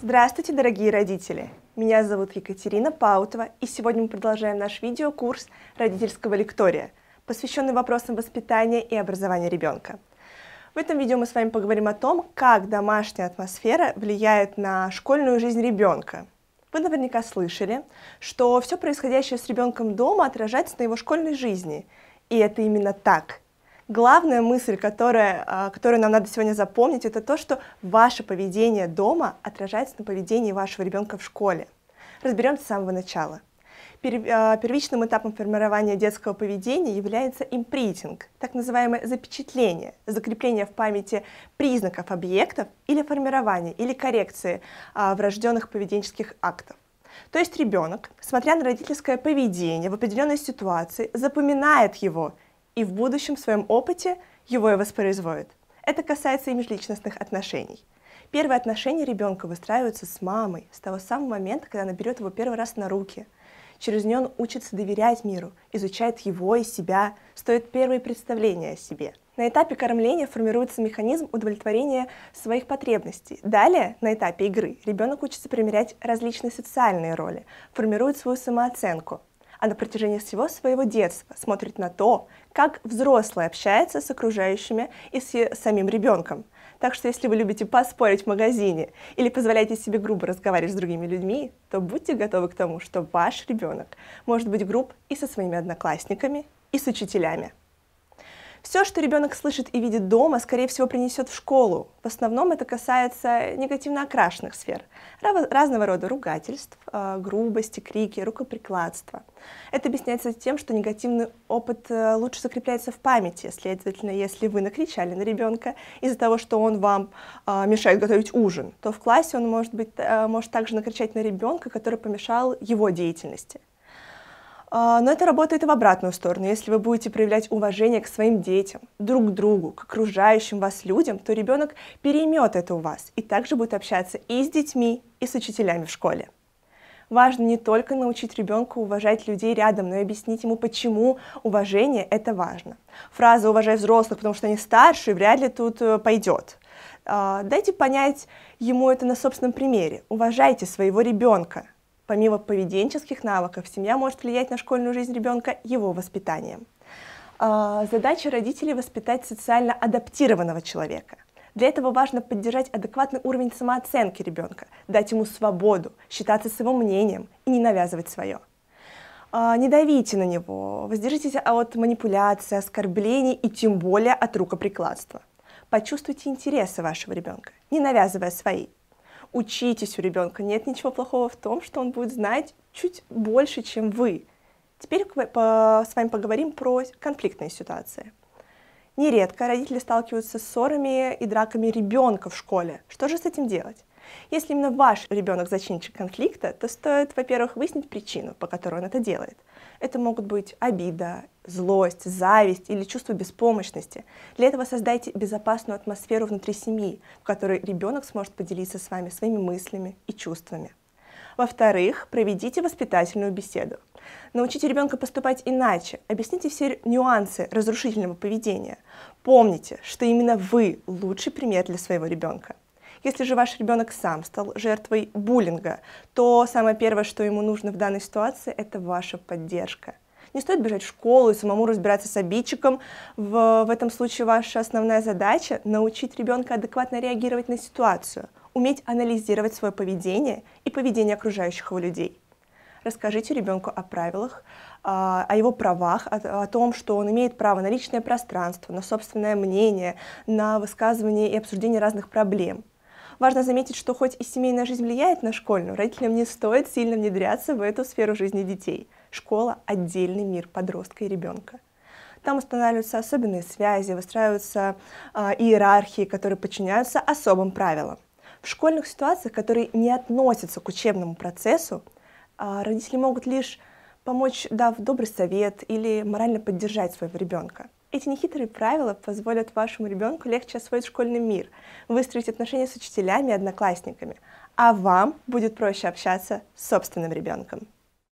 Здравствуйте, дорогие родители! Меня зовут Екатерина Паутова, и сегодня мы продолжаем наш видеокурс родительского лектория, посвященный вопросам воспитания и образования ребенка. В этом видео мы с вами поговорим о том, как домашняя атмосфера влияет на школьную жизнь ребенка. Вы наверняка слышали, что все происходящее с ребенком дома отражается на его школьной жизни. И это именно так главная мысль, которая, а, которую нам надо сегодня запомнить, это то, что ваше поведение дома отражается на поведении вашего ребенка в школе. Разберемся с самого начала. А, первичным этапом формирования детского поведения является импритинг, так называемое запечатление, закрепление в памяти признаков объектов или формирование или коррекции а, врожденных поведенческих актов. То есть ребенок, смотря на родительское поведение в определенной ситуации, запоминает его и в будущем в своем опыте его и воспроизводят. Это касается и межличностных отношений. Первые отношения ребенка выстраиваются с мамой, с того самого момента, когда она берет его первый раз на руки. Через нее он учится доверять миру, изучает его и себя, стоит первые представления о себе. На этапе кормления формируется механизм удовлетворения своих потребностей. Далее, на этапе игры, ребенок учится примерять различные социальные роли, формирует свою самооценку – а на протяжении всего своего детства смотрит на то, как взрослые общаются с окружающими и с э, самим ребенком. Так что если вы любите поспорить в магазине или позволяете себе грубо разговаривать с другими людьми, то будьте готовы к тому, что ваш ребенок может быть груб и со своими одноклассниками, и с учителями. Все, что ребенок слышит и видит дома, скорее всего, принесет в школу. В основном это касается негативно окрашенных сфер, разного рода ругательств, э, грубости, крики, рукоприкладства. Это объясняется тем, что негативный опыт э, лучше закрепляется в памяти, следовательно, если вы накричали на ребенка из-за того, что он вам э, мешает готовить ужин, то в классе он может, быть, может также накричать на ребенка, который помешал его деятельности. А, но это работает и в обратную сторону. Если вы будете проявлять уважение к своим детям, друг к другу, к окружающим вас людям, то ребенок переймет это у вас и также будет общаться и с детьми, и с учителями в школе. Важно не только научить ребенка уважать людей рядом, но и объяснить ему, почему уважение – это важно. Фраза «уважай взрослых, потому что они старше» вряд ли тут э, пойдет. А, дайте понять ему это на собственном примере. Уважайте своего ребенка, Помимо поведенческих навыков, семья может влиять на школьную жизнь ребенка его воспитанием. А, задача родителей – воспитать социально адаптированного человека. Для этого важно поддержать адекватный уровень самооценки ребенка, дать ему свободу, считаться своим мнением и не навязывать свое. А, не давите на него, воздержитесь от манипуляций, оскорблений и тем более от рукоприкладства. Почувствуйте интересы вашего ребенка, не навязывая свои. Учитесь у ребенка. Нет ничего плохого в том, что он будет знать чуть больше, чем вы. Теперь с вами поговорим про конфликтные ситуации. Нередко родители сталкиваются с ссорами и драками ребенка в школе. Что же с этим делать? Если именно ваш ребенок зачинчик конфликта, то стоит, во-первых, выяснить причину, по которой он это делает. Это могут быть обида злость, зависть или чувство беспомощности. Для этого создайте безопасную атмосферу внутри семьи, в которой ребенок сможет поделиться с вами своими мыслями и чувствами. Во-вторых, проведите воспитательную беседу. Научите ребенка поступать иначе, объясните все нюансы разрушительного поведения. Помните, что именно вы лучший пример для своего ребенка. Если же ваш ребенок сам стал жертвой буллинга, то самое первое, что ему нужно в данной ситуации, это ваша поддержка – не стоит бежать в школу и самому разбираться с обидчиком. В, в этом случае ваша основная задача — научить ребенка адекватно реагировать на ситуацию, уметь анализировать свое поведение и поведение окружающих его людей. Расскажите ребенку о правилах, а, о его правах, о, о том, что он имеет право на личное пространство, на собственное мнение, на высказывание и обсуждение разных проблем. Важно заметить, что хоть и семейная жизнь влияет на школьную, родителям не стоит сильно внедряться в эту сферу жизни детей. Школа – отдельный мир подростка и ребенка. Там устанавливаются особенные связи, выстраиваются э, иерархии, которые подчиняются особым правилам. В школьных ситуациях, которые не относятся к учебному процессу, э, родители могут лишь помочь, дав добрый совет или морально поддержать своего ребенка. Эти нехитрые правила позволят вашему ребенку легче освоить школьный мир, выстроить отношения с учителями и одноклассниками, а вам будет проще общаться с собственным ребенком.